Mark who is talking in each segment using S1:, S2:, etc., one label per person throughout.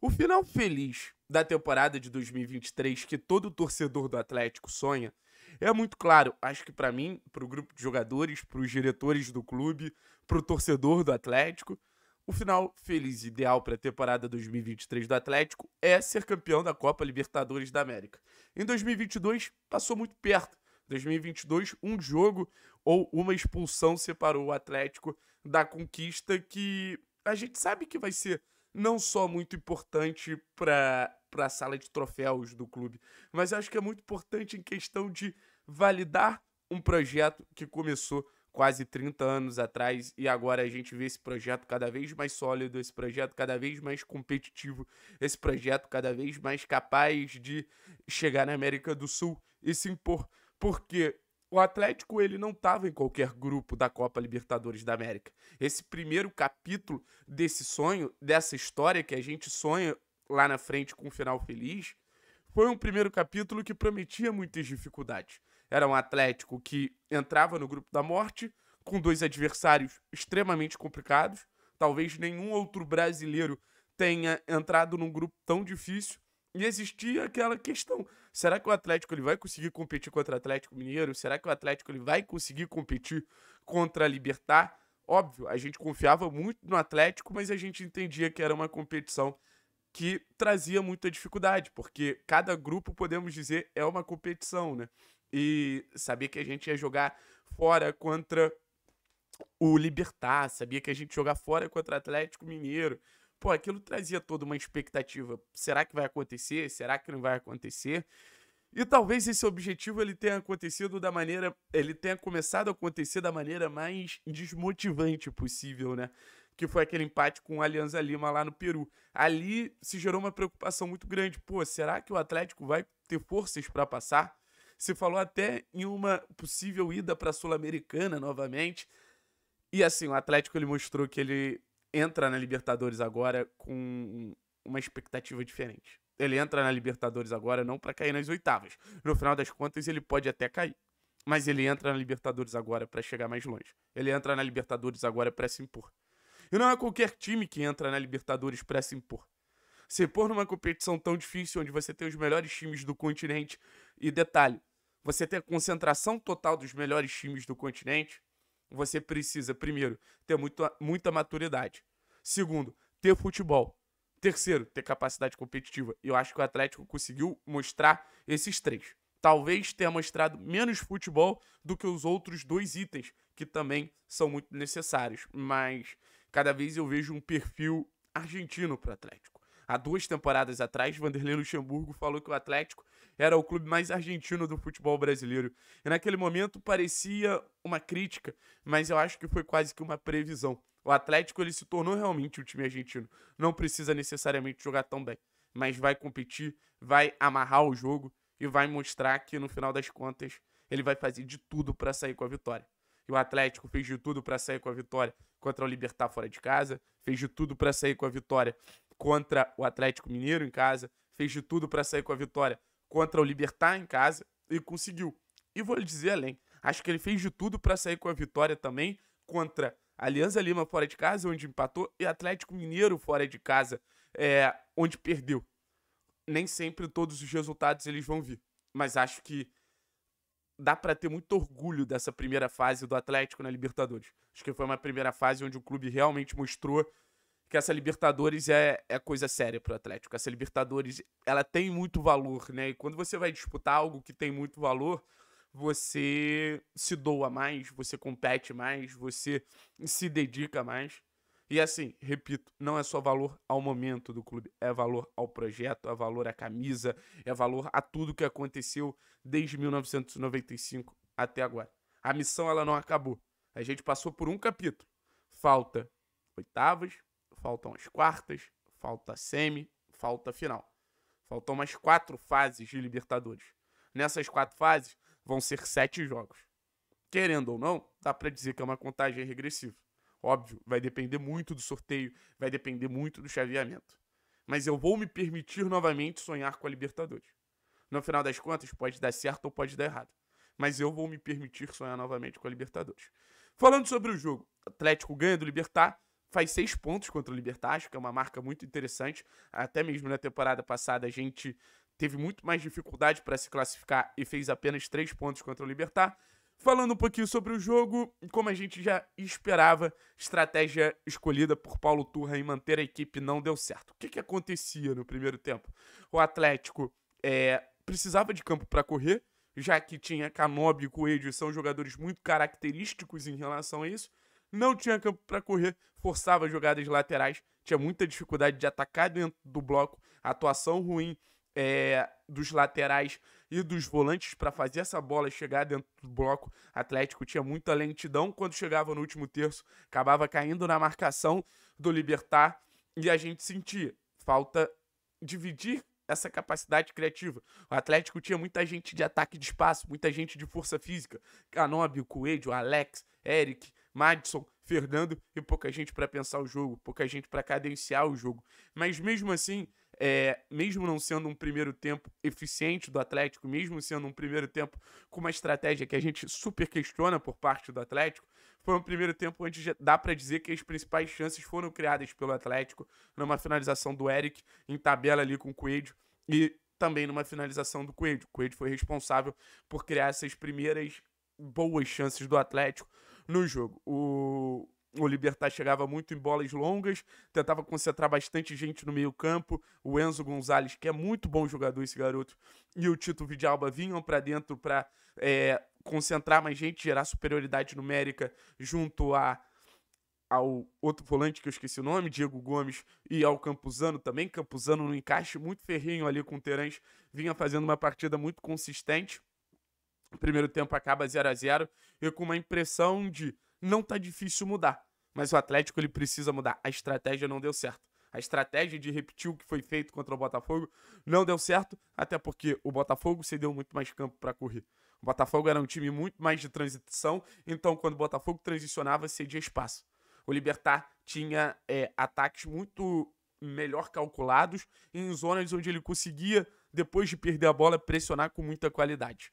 S1: O final feliz da temporada de 2023 que todo torcedor do Atlético sonha é muito claro, acho que para mim, para o grupo de jogadores, para os diretores do clube, para o torcedor do Atlético, o final feliz ideal para a temporada 2023 do Atlético é ser campeão da Copa Libertadores da América. Em 2022 passou muito perto. 2022, um jogo ou uma expulsão separou o Atlético da conquista que a gente sabe que vai ser não só muito importante para a sala de troféus do clube, mas acho que é muito importante em questão de validar um projeto que começou quase 30 anos atrás e agora a gente vê esse projeto cada vez mais sólido, esse projeto cada vez mais competitivo, esse projeto cada vez mais capaz de chegar na América do Sul e se impor. Porque o Atlético ele não estava em qualquer grupo da Copa Libertadores da América. Esse primeiro capítulo desse sonho, dessa história que a gente sonha lá na frente com um final feliz, foi um primeiro capítulo que prometia muitas dificuldades. Era um Atlético que entrava no grupo da morte com dois adversários extremamente complicados. Talvez nenhum outro brasileiro tenha entrado num grupo tão difícil. E existia aquela questão Será que o Atlético ele vai conseguir competir contra o Atlético Mineiro? Será que o Atlético ele vai conseguir competir contra a Libertar? Óbvio, a gente confiava muito no Atlético, mas a gente entendia que era uma competição que trazia muita dificuldade, porque cada grupo, podemos dizer, é uma competição, né? E sabia que a gente ia jogar fora contra o Libertar, sabia que a gente ia jogar fora contra o Atlético Mineiro, pô, aquilo trazia toda uma expectativa. Será que vai acontecer? Será que não vai acontecer? E talvez esse objetivo ele tenha acontecido da maneira, ele tenha começado a acontecer da maneira mais desmotivante possível, né? Que foi aquele empate com o Alianza Lima lá no Peru. Ali se gerou uma preocupação muito grande. Pô, será que o Atlético vai ter forças para passar? Se falou até em uma possível ida para a Sul-Americana novamente. E assim, o Atlético ele mostrou que ele entra na Libertadores agora com uma expectativa diferente. Ele entra na Libertadores agora não para cair nas oitavas. No final das contas, ele pode até cair. Mas ele entra na Libertadores agora para chegar mais longe. Ele entra na Libertadores agora para se impor. E não é qualquer time que entra na Libertadores para se impor. Se pôr numa competição tão difícil, onde você tem os melhores times do continente, e detalhe, você tem a concentração total dos melhores times do continente, você precisa, primeiro, ter muito, muita maturidade. Segundo, ter futebol. Terceiro, ter capacidade competitiva. Eu acho que o Atlético conseguiu mostrar esses três. Talvez tenha mostrado menos futebol do que os outros dois itens, que também são muito necessários. Mas cada vez eu vejo um perfil argentino para o Atlético há duas temporadas atrás, Vanderlei Luxemburgo falou que o Atlético era o clube mais argentino do futebol brasileiro. E naquele momento parecia uma crítica, mas eu acho que foi quase que uma previsão. O Atlético ele se tornou realmente um time argentino. Não precisa necessariamente jogar tão bem, mas vai competir, vai amarrar o jogo e vai mostrar que no final das contas ele vai fazer de tudo para sair com a vitória. E o Atlético fez de tudo para sair com a vitória contra o Libertar fora de casa, fez de tudo para sair com a vitória contra o Atlético Mineiro em casa, fez de tudo para sair com a vitória contra o Libertar em casa e conseguiu. E vou lhe dizer além, acho que ele fez de tudo para sair com a vitória também contra Alianza Lima fora de casa, onde empatou, e Atlético Mineiro fora de casa, é, onde perdeu. Nem sempre todos os resultados eles vão vir, mas acho que dá para ter muito orgulho dessa primeira fase do Atlético na Libertadores. Acho que foi uma primeira fase onde o clube realmente mostrou que essa Libertadores é, é coisa séria pro Atlético. Essa Libertadores, ela tem muito valor, né? E quando você vai disputar algo que tem muito valor, você se doa mais, você compete mais, você se dedica mais. E assim, repito, não é só valor ao momento do clube, é valor ao projeto, é valor à camisa, é valor a tudo que aconteceu desde 1995 até agora. A missão ela não acabou. A gente passou por um capítulo. Falta oitavas, faltam as quartas, falta semi, falta final. Faltam umas quatro fases de Libertadores. Nessas quatro fases vão ser sete jogos. Querendo ou não, dá para dizer que é uma contagem regressiva. Óbvio, vai depender muito do sorteio, vai depender muito do chaveamento. Mas eu vou me permitir novamente sonhar com a Libertadores. No final das contas, pode dar certo ou pode dar errado. Mas eu vou me permitir sonhar novamente com a Libertadores. Falando sobre o jogo, Atlético ganha do Libertar, faz seis pontos contra o Libertad, que é uma marca muito interessante. Até mesmo na temporada passada a gente teve muito mais dificuldade para se classificar e fez apenas três pontos contra o Libertar. Falando um pouquinho sobre o jogo, como a gente já esperava, estratégia escolhida por Paulo Turra em manter a equipe não deu certo. O que, que acontecia no primeiro tempo? O Atlético é, precisava de campo para correr, já que tinha Canobi, Coelho, são jogadores muito característicos em relação a isso não tinha campo para correr, forçava jogadas laterais, tinha muita dificuldade de atacar dentro do bloco, atuação ruim é, dos laterais e dos volantes para fazer essa bola chegar dentro do bloco. Atlético tinha muita lentidão quando chegava no último terço, acabava caindo na marcação do Libertar e a gente sentia falta dividir essa capacidade criativa. O Atlético tinha muita gente de ataque de espaço, muita gente de força física. Canóbio, Coelho, Alex, Eric, Madison, Fernando e pouca gente para pensar o jogo, pouca gente para cadenciar o jogo. Mas mesmo assim, é, mesmo não sendo um primeiro tempo eficiente do Atlético, mesmo sendo um primeiro tempo com uma estratégia que a gente super questiona por parte do Atlético, foi um primeiro tempo onde dá para dizer que as principais chances foram criadas pelo Atlético numa finalização do Eric em tabela ali com o Coelho e também numa finalização do Coelho. O Coelho foi responsável por criar essas primeiras boas chances do Atlético no jogo. O, o Libertar chegava muito em bolas longas, tentava concentrar bastante gente no meio-campo. O Enzo Gonzalez, que é muito bom jogador, esse garoto, e o Tito Vidalba vinham para dentro para é, concentrar mais gente, gerar superioridade numérica junto a ao outro volante que eu esqueci o nome, Diego Gomes, e ao Campuzano também. Campuzano no encaixe muito ferrinho ali com o Terãs, vinha fazendo uma partida muito consistente. O primeiro tempo acaba 0 a 0 e com uma impressão de não tá difícil mudar, mas o Atlético ele precisa mudar. A estratégia não deu certo. A estratégia de repetir o que foi feito contra o Botafogo não deu certo, até porque o Botafogo cedeu muito mais campo para correr. O Botafogo era um time muito mais de transição, então quando o Botafogo transicionava, cedia espaço. O Libertar tinha é, ataques muito melhor calculados em zonas onde ele conseguia, depois de perder a bola, pressionar com muita qualidade.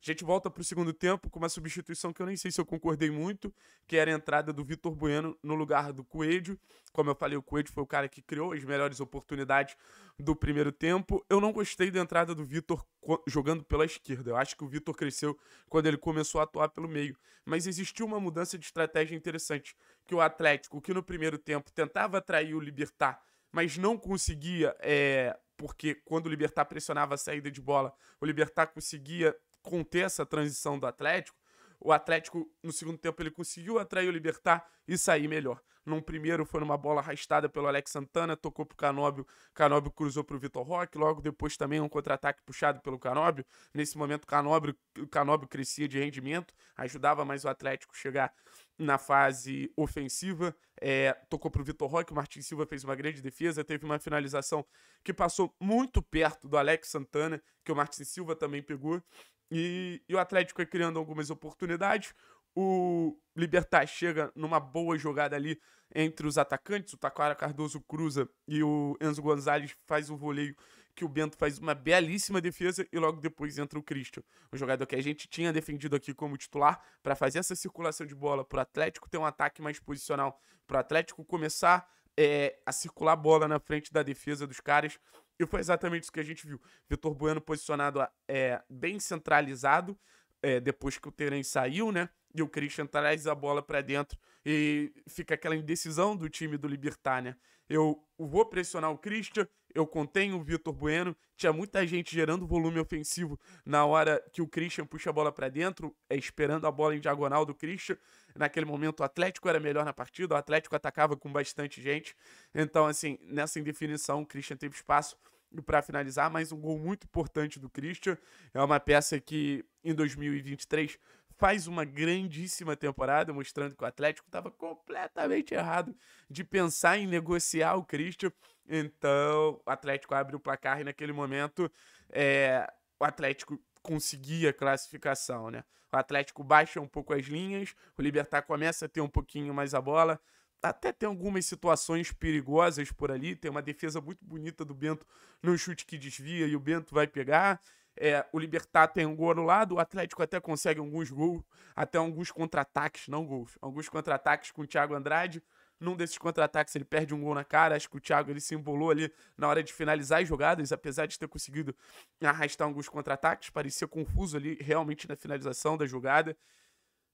S1: A gente volta para o segundo tempo com uma substituição que eu nem sei se eu concordei muito, que era a entrada do Vitor Bueno no lugar do Coelho. Como eu falei, o Coelho foi o cara que criou as melhores oportunidades do primeiro tempo. Eu não gostei da entrada do Vitor jogando pela esquerda. Eu acho que o Vitor cresceu quando ele começou a atuar pelo meio. Mas existiu uma mudança de estratégia interessante, que o Atlético, que no primeiro tempo tentava atrair o Libertar, mas não conseguia é porque quando o Libertar pressionava a saída de bola, o Libertar conseguia conter essa transição do Atlético, o Atlético, no segundo tempo, ele conseguiu atrair o Libertar e sair melhor. Num primeiro foi numa bola arrastada pelo Alex Santana, tocou pro Canóbio, Canóbio cruzou pro Vitor Roque, logo depois também um contra-ataque puxado pelo Canóbio. Nesse momento, Canóbio, o Canóbio crescia de rendimento, ajudava mais o Atlético chegar na fase ofensiva. É, tocou pro Vitor Roque, o Martin Silva fez uma grande defesa, teve uma finalização que passou muito perto do Alex Santana, que o Martin Silva também pegou. E, e o Atlético vai é criando algumas oportunidades. O Libertar chega numa boa jogada ali entre os atacantes. O Taquara Cardoso cruza e o Enzo Gonzalez faz o voleio que o Bento faz uma belíssima defesa e logo depois entra o Christian, o jogador que a gente tinha defendido aqui como titular para fazer essa circulação de bola para o Atlético ter um ataque mais posicional, para o Atlético começar é, a circular bola na frente da defesa dos caras e foi exatamente isso que a gente viu. Vitor Bueno posicionado é, bem centralizado, é, depois que o Terence saiu, né? E o Christian traz a bola para dentro e fica aquela indecisão do time do Libertar, né? Eu vou pressionar o Christian, eu contenho o Vitor Bueno. Tinha muita gente gerando volume ofensivo na hora que o Christian puxa a bola para dentro, é, esperando a bola em diagonal do Christian. Naquele momento, o Atlético era melhor na partida, o Atlético atacava com bastante gente. Então, assim, nessa indefinição, o Christian teve espaço e para finalizar, mais um gol muito importante do Christian. É uma peça que em 2023 faz uma grandíssima temporada, mostrando que o Atlético estava completamente errado de pensar em negociar o Christian. Então, o Atlético abre o placar e naquele momento é, o Atlético conseguia a classificação, né? O Atlético baixa um pouco as linhas, o Libertar começa a ter um pouquinho mais a bola, até tem algumas situações perigosas por ali. Tem uma defesa muito bonita do Bento no chute que desvia e o Bento vai pegar. É, o Libertar tem um gol anulado, o Atlético até consegue alguns gols, até alguns contra-ataques, não gols, alguns contra-ataques com o Thiago Andrade. Num desses contra-ataques ele perde um gol na cara, acho que o Thiago ele se embolou ali na hora de finalizar as jogadas, apesar de ter conseguido arrastar alguns contra-ataques, parecia confuso ali realmente na finalização da jogada.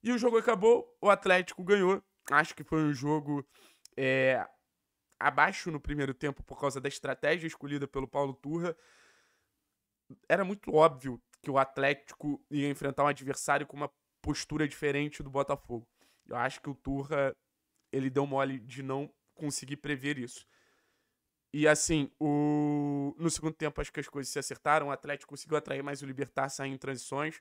S1: E o jogo acabou, o Atlético ganhou Acho que foi um jogo é, abaixo no primeiro tempo por causa da estratégia escolhida pelo Paulo Turra. Era muito óbvio que o Atlético ia enfrentar um adversário com uma postura diferente do Botafogo. Eu acho que o Turra ele deu mole de não conseguir prever isso. E assim, o... no segundo tempo acho que as coisas se acertaram, o Atlético conseguiu atrair mais o Libertar, sair em transições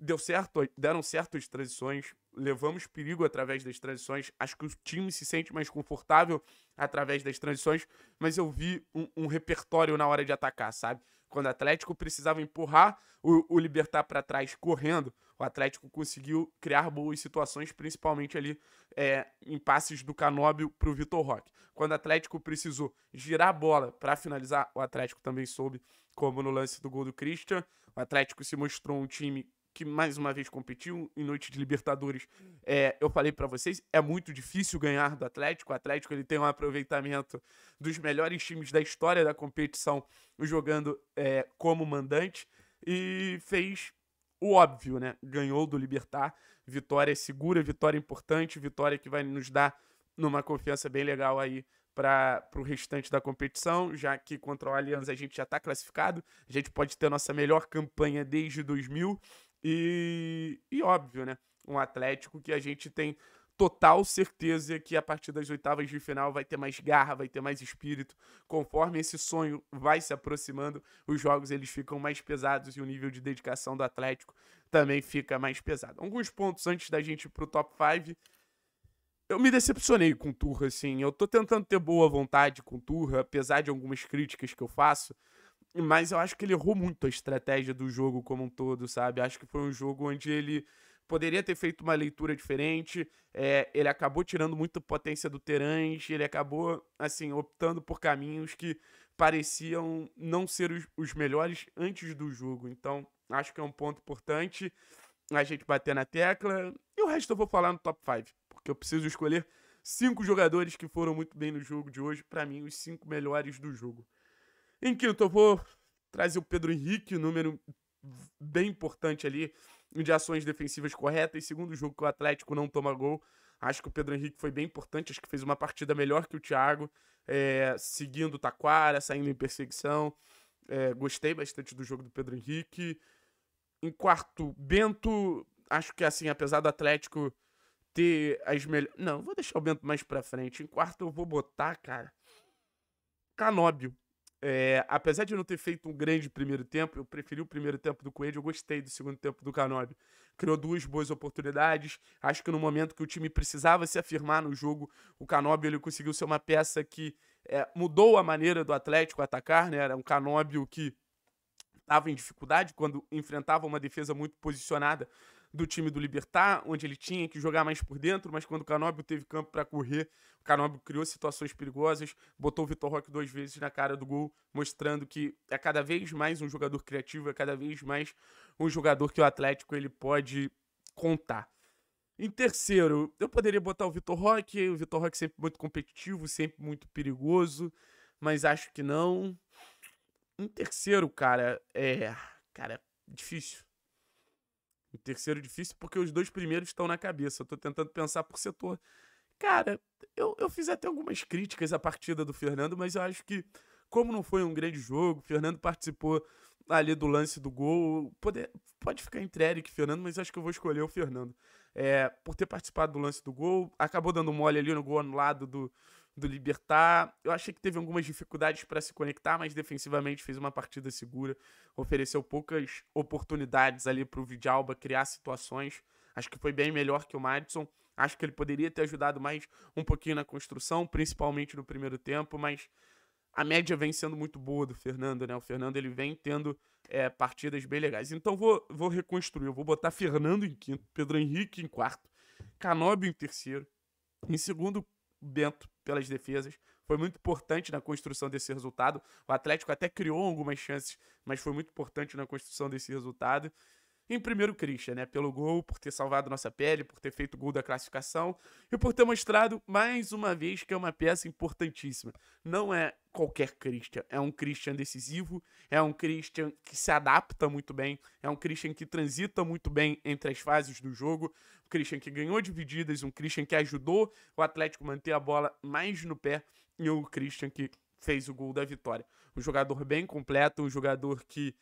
S1: deu certo, deram certo as transições, levamos perigo através das transições. Acho que o time se sente mais confortável através das transições, mas eu vi um, um repertório na hora de atacar, sabe? Quando o Atlético precisava empurrar o, o Libertar para trás correndo, o Atlético conseguiu criar boas situações, principalmente ali é, em passes do Canóbio para o Vitor Roque. Quando o Atlético precisou girar a bola para finalizar, o Atlético também soube, como no lance do gol do Christian. O Atlético se mostrou um time que mais uma vez competiu em noite de Libertadores. Hum. É, eu falei para vocês, é muito difícil ganhar do Atlético. O Atlético ele tem um aproveitamento dos melhores times da história da competição jogando é, como mandante e fez o óbvio, né? Ganhou do Libertar, vitória segura, vitória importante, vitória que vai nos dar numa confiança bem legal aí para o restante da competição, já que contra o Allianz a gente já está classificado, a gente pode ter nossa melhor campanha desde 2000 e, e óbvio, né? Um Atlético que a gente tem total certeza que a partir das oitavas de final vai ter mais garra, vai ter mais espírito. Conforme esse sonho vai se aproximando, os jogos eles ficam mais pesados e o nível de dedicação do Atlético também fica mais pesado. Alguns pontos antes da gente ir pro top 5. Eu me decepcionei com o Turra, assim. Eu tô tentando ter boa vontade com o Turra, apesar de algumas críticas que eu faço. Mas eu acho que ele errou muito a estratégia do jogo como um todo, sabe? Acho que foi um jogo onde ele poderia ter feito uma leitura diferente. É, ele acabou tirando muita potência do Terence, ele acabou, assim, optando por caminhos que pareciam não ser os, os, melhores antes do jogo. Então, acho que é um ponto importante a gente bater na tecla. E o resto eu vou falar no top 5, porque eu preciso escolher cinco jogadores que foram muito bem no jogo de hoje, para mim, os cinco melhores do jogo. Em quinto, eu vou trazer o Pedro Henrique, número bem importante ali de ações defensivas corretas. Segundo jogo que o Atlético não toma gol. Acho que o Pedro Henrique foi bem importante, acho que fez uma partida melhor que o Thiago, é, seguindo o Taquara, saindo em perseguição. É, gostei bastante do jogo do Pedro Henrique. Em quarto, Bento, acho que assim, apesar do Atlético ter as melhores. Não, vou deixar o Bento mais pra frente. Em quarto, eu vou botar, cara. Canóbio. É, apesar de não ter feito um grande primeiro tempo, eu preferi o primeiro tempo do Coelho, eu gostei do segundo tempo do Canóbio. Criou duas boas oportunidades. Acho que no momento que o time precisava se afirmar no jogo, o Canóbio ele conseguiu ser uma peça que é, mudou a maneira do Atlético atacar, né? Era um Canóbio que estava em dificuldade quando enfrentava uma defesa muito posicionada do time do Libertar, onde ele tinha que jogar mais por dentro, mas quando o Canóbio teve campo para correr, o Canóbio criou situações perigosas, botou o Vitor Roque duas vezes na cara do gol, mostrando que é cada vez mais um jogador criativo, é cada vez mais um jogador que o Atlético ele pode contar. Em terceiro, eu poderia botar o Vitor Roque, o Vitor Roque sempre muito competitivo, sempre muito perigoso, mas acho que não. Em terceiro, cara, é. Cara, difícil o terceiro é difícil, porque os dois primeiros estão na cabeça. Eu tô tentando pensar por setor. Cara, eu, eu fiz até algumas críticas à partida do Fernando, mas eu acho que, como não foi um grande jogo, o Fernando participou ali do lance do gol. Pode, pode ficar entre Eric e Fernando, mas acho que eu vou escolher o Fernando. É, por ter participado do lance do gol, acabou dando mole ali no gol anulado do, do Libertar. Eu achei que teve algumas dificuldades para se conectar, mas defensivamente fez uma partida segura, ofereceu poucas oportunidades ali para o Vidalba criar situações. Acho que foi bem melhor que o Madison. Acho que ele poderia ter ajudado mais um pouquinho na construção, principalmente no primeiro tempo, mas a média vem sendo muito boa do Fernando, né? O Fernando ele vem tendo é, partidas bem legais. Então vou, vou reconstruir, eu vou botar Fernando em quinto, Pedro Henrique em quarto, Canóbio em terceiro, em segundo, Bento pelas defesas. Foi muito importante na construção desse resultado. O Atlético até criou algumas chances, mas foi muito importante na construção desse resultado. Em primeiro, Christian, né? Pelo gol, por ter salvado nossa pele, por ter feito o gol da classificação e por ter mostrado mais uma vez que é uma peça importantíssima. Não é qualquer Christian, é um Christian decisivo, é um Christian que se adapta muito bem, é um Christian que transita muito bem entre as fases do jogo, um Christian que ganhou divididas, um Christian que ajudou o Atlético a manter a bola mais no pé e o Christian que fez o gol da vitória. Um jogador bem completo, um jogador que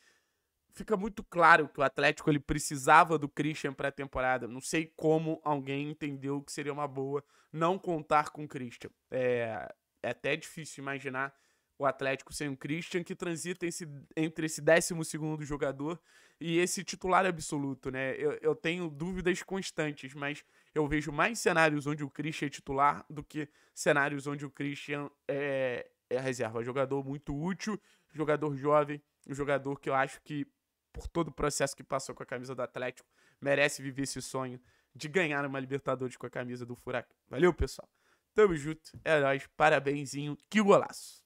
S1: fica muito claro que o Atlético ele precisava do Christian para a temporada. Não sei como alguém entendeu que seria uma boa não contar com o Christian. É, é até difícil imaginar o Atlético sem o Christian, que transita esse, entre esse 12 jogador e esse titular absoluto, né? Eu, eu, tenho dúvidas constantes, mas eu vejo mais cenários onde o Christian é titular do que cenários onde o Christian é, é reserva. Jogador muito útil, jogador jovem, um jogador que eu acho que por todo o processo que passou com a camisa do Atlético, merece viver esse sonho de ganhar uma Libertadores com a camisa do Furacão. Valeu, pessoal. Tamo junto, é nóis, parabenzinho, que golaço!